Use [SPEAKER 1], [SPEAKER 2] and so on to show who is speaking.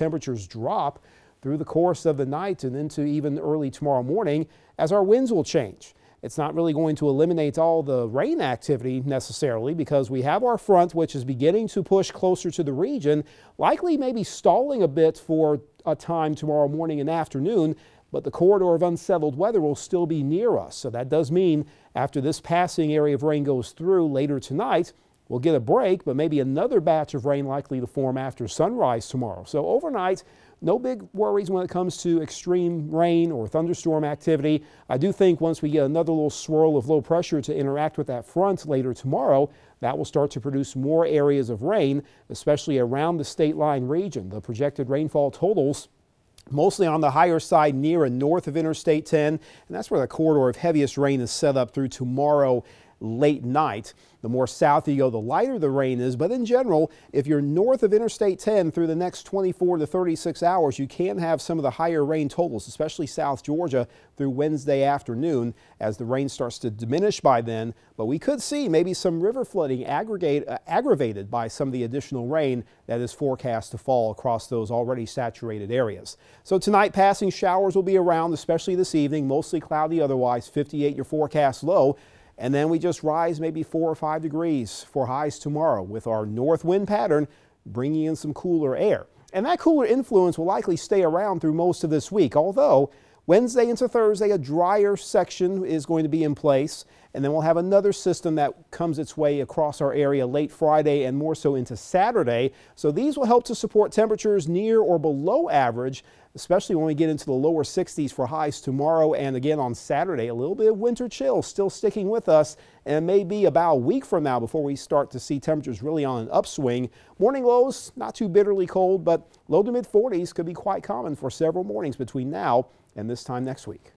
[SPEAKER 1] temperatures drop through the course of the night and into even early tomorrow morning as our winds will change. It's not really going to eliminate all the rain activity necessarily because we have our front, which is beginning to push closer to the region, likely maybe stalling a bit for a time tomorrow morning and afternoon. But the corridor of unsettled weather will still be near us. So that does mean after this passing area of rain goes through later tonight, We'll get a break, but maybe another batch of rain likely to form after sunrise tomorrow. So overnight, no big worries when it comes to extreme rain or thunderstorm activity. I do think once we get another little swirl of low pressure to interact with that front later tomorrow, that will start to produce more areas of rain, especially around the state line region. The projected rainfall totals mostly on the higher side near and north of Interstate 10, and that's where the corridor of heaviest rain is set up through tomorrow late night. The more south you go, the lighter the rain is. But in general, if you're north of Interstate 10 through the next 24 to 36 hours, you can have some of the higher rain totals, especially South Georgia through Wednesday afternoon as the rain starts to diminish by then. But we could see maybe some river flooding aggregate, uh, aggravated by some of the additional rain that is forecast to fall across those already saturated areas. So tonight, passing showers will be around, especially this evening, mostly cloudy otherwise, 58 your forecast low. And then we just rise maybe four or five degrees for highs tomorrow with our north wind pattern bringing in some cooler air. And that cooler influence will likely stay around through most of this week, although Wednesday into Thursday, a drier section is going to be in place, and then we'll have another system that comes its way across our area late Friday and more so into Saturday. So these will help to support temperatures near or below average, especially when we get into the lower 60s for highs tomorrow and again on Saturday. A little bit of winter chill still sticking with us and maybe about a week from now before we start to see temperatures really on an upswing. Morning lows, not too bitterly cold, but low to mid 40s could be quite common for several mornings between now and this time next week.